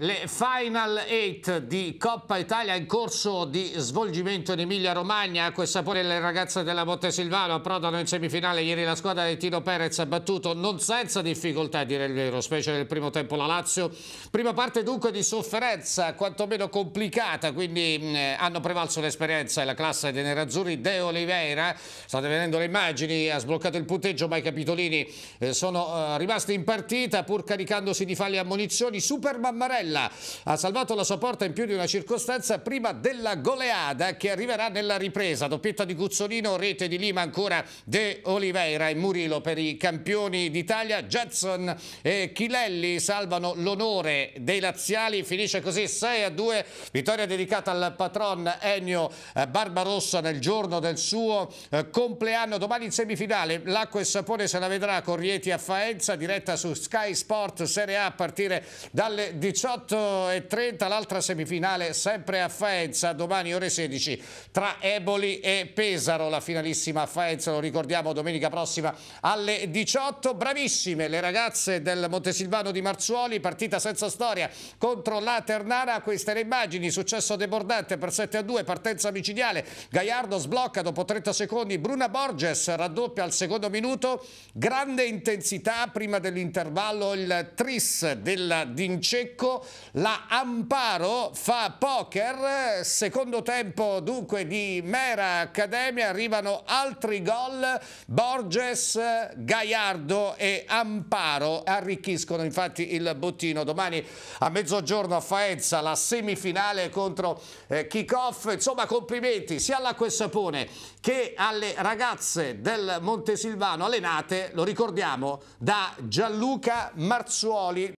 Le Final 8 di Coppa Italia in corso di svolgimento in Emilia-Romagna. a e sapore le ragazze della Monte Silvano approdano in semifinale. Ieri la squadra di Tino Perez ha battuto non senza difficoltà, a dire il vero, specie nel primo tempo la Lazio. Prima parte dunque di sofferenza, quantomeno complicata, quindi mh, mm, hanno prevalso l'esperienza e la classe dei nerazzurri. De Oliveira, state vedendo le immagini, ha sbloccato il punteggio, ma i capitolini eh, sono eh, rimasti in partita pur caricandosi di falli e ammunizioni, Super Mammarelli Barella ha salvato la sua porta in più di una circostanza prima della goleada che arriverà nella ripresa. Doppietta di Guzzolino, rete di Lima ancora De Oliveira e Murilo per i campioni d'Italia. Jetson e Chilelli salvano l'onore dei laziali. Finisce così 6 a 2. Vittoria dedicata al patron Ennio eh, Barbarossa nel giorno del suo eh, compleanno. Domani in semifinale l'acqua e sapone se la vedrà con Rieti a Faenza diretta su Sky Sport Serie A a partire dalle 18. 18.30 l'altra semifinale sempre a Faenza, domani ore 16 tra Eboli e Pesaro, la finalissima a Faenza, lo ricordiamo domenica prossima alle 18. Bravissime le ragazze del Montesilvano di Marzuoli, partita senza storia contro la Ternana, queste le immagini, successo debordante per 7 a 2, partenza micidiale, Gaiardo sblocca dopo 30 secondi, Bruna Borges raddoppia al secondo minuto, grande intensità prima dell'intervallo il tris della Dincecco la Amparo fa poker, secondo tempo dunque di Mera Accademia, arrivano altri gol, Borges, Gaiardo e Amparo arricchiscono infatti il bottino. Domani a mezzogiorno a Faenza la semifinale contro eh, Kickoff. Insomma complimenti sia all'Acqua e Sapone che alle ragazze del Montesilvano allenate, lo ricordiamo, da Gianluca Marzuoli